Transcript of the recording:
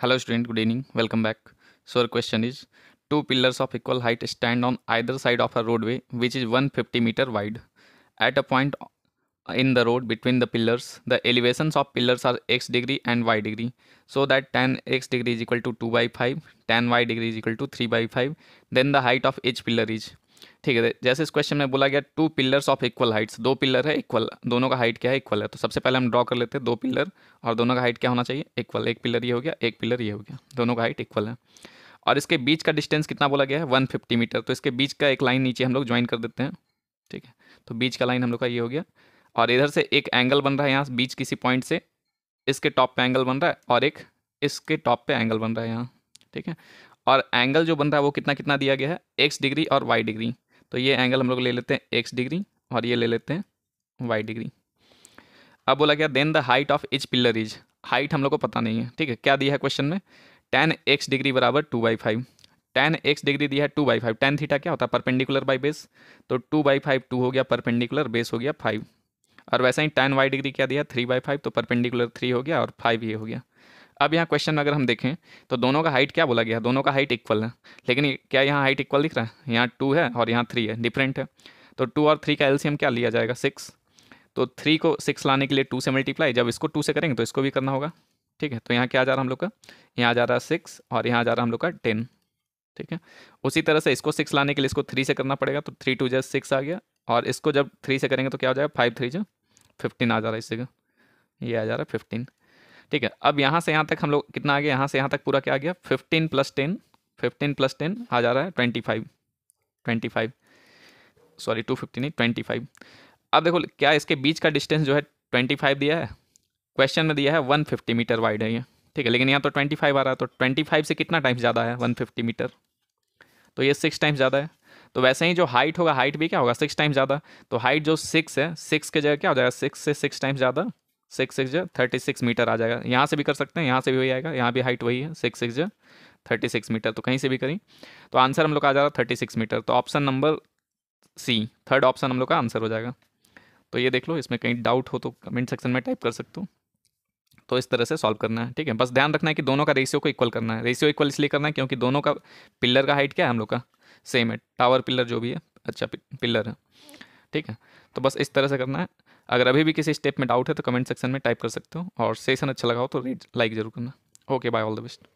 Hello student, good evening, welcome back. So our question is, two pillars of equal height stand on either side of a roadway which is 150 meter wide. At a point in the road between the pillars, the elevations of pillars are x degree and y degree. So that tan x degree is equal to 2 by 5, tan y degree is equal to 3 by 5. Then the height of each pillar is ठीक है तो जैसे इस question में बोला गया two pillars of equal heights दो pillar है इक्वल दोनों का हाइट क्या है इक्वल है तो सबसे पहले हम ड्रॉ कर लेते हैं दो पिलर और दोनों का हाइट क्या होना चाहिए इक्वल एक पिलर ये हो गया एक पिलर ये हो गया दोनों का हाइट इक्वल है और इसके बीच का डिस्टेंस कितना बोला गया है वन फिफ्टी मीटर तो इसके बीच का एक लाइन नीचे हम लोग ज्वाइन कर देते हैं ठीक है तो बीच का लाइन हम लोग का ये हो गया और इधर से एक एंगल बन रहा है यहाँ बीच किसी पॉइंट से इसके टॉप पे एंगल बन रहा है और एक इसके टॉप पे एंगल बन रहा है यहाँ ठीक है और एंगल जो बन रहा है वो कितना कितना दिया गया है एक्स डिग्री और वाई डिग्री तो ये एंगल हम लोग ले लेते हैं एक्स डिग्री और ये ले लेते हैं वाई डिग्री अब बोला गया then the height of each pillar is height हम लोग को पता नहीं है ठीक है क्या दिया है क्वेश्चन में टेन एक्स डिग्री बराबर two by five tan X degree दिया है two by five tan theta क्या होता है परपेंडिकुलर बाई बेस तो टू बाई फाइव टू हो गया परपेंडिकुलर बेस हो गया फाइव और वैसे ही टेन वाई डिग्री क्या दिया थ्री बाई फाइव तो परपेंडिकुलर थ्री हो गया और फाइव ये हो गया अब यहाँ क्वेश्चन में अगर हम देखें तो दोनों का हाइट क्या बोला गया दोनों का हाइट इक्वल है लेकिन क्या यहाँ हाइट इक्वल दिख रहा है यहाँ टू है और यहाँ थ्री है डिफरेंट है तो टू और थ्री का एल्सियम क्या लिया जाएगा सिक्स तो थ्री को सिक्स लाने के लिए टू से मल्टीप्लाई जब इसको टू से करेंगे तो इसको भी करना होगा ठीक है तो यहाँ क्या आ जा रहा है हम लोग का यहाँ आ जा रहा है सिक्स और यहाँ आ जा रहा है हम लोग का टेन ठीक है उसी तरह से इसको सिक्स लाने के लिए इसको थ्री से करना पड़ेगा तो थ्री टू जैसे सिक्स आ गया और इसको जब थ्री से करेंगे तो क्या हो जाएगा फाइव थ्री जो फिफ्टीन आ जा रहा है इससे ये आ जा रहा है फिफ्टीन ठीक है अब यहाँ से यहाँ तक हम लोग कितना आ गया यहाँ से यहाँ तक पूरा क्या आ गया fifteen plus ten fifteen plus ten आ जा रहा है twenty five twenty five sorry two fifty नहीं ट्वेंटी फाइव अब देखो क्या इसके बीच का डिस्टेंस जो है ट्वेंटी फाइव दिया है क्वेश्चन में दिया है वन फिफ्टी मीटर वाइड है ये ठीक है लेकिन यहाँ तो ट्वेंटी फाइव आ रहा है तो ट्वेंटी फाइव से कितना टाइम्स ज़्यादा है वन फिफ्टी मीटर तो ये सिक्स टाइम्स ज़्यादा है तो वैसे ही जो हाइट होगा हाइट भी क्या होगा सिक्स टाइम्स ज़्यादा तो हाइट जो सिक्स है सिक्स के जगह क्या हो जाएगा सिक्स से सिक्स टाइम्स ज़्यादा सिक्स सिक्स जो थर्टी सिक्स मीटर आ जाएगा यहाँ से भी कर सकते हैं यहाँ से भी वही आएगा यहाँ भी हाइट वही है सिक्स सिक्स जो थर्टी सिक्स मीटर तो कहीं से भी करी तो आंसर हम लोग का आ जा रहा है थर्टी सिक्स मीटर तो option number C third option हम लोग का आंसर हो जाएगा तो ये देख लो इसमें कहीं डाउट हो तो कमेंट सेक्शन में टाइप कर सकते हो तो इस तरह से सॉल्व करना है ठीक है बस ध्यान रखना है कि दोनों का रेशियो को इक्वल करना है रेशियो इक्वल इसलिए करना है क्योंकि दोनों का पिलर का हाइट क्या है हम लोग का सेम है टावर पिलर जो भी है अच्छा पिलर है ठीक है तो बस इस तरह से करना है अगर अभी भी किसी स्टेप में डाउट है तो कमेंट सेक्शन में टाइप कर सकते हो और सेशन अच्छा लगा हो तो लाइक ज़रूर करना okay bye all the best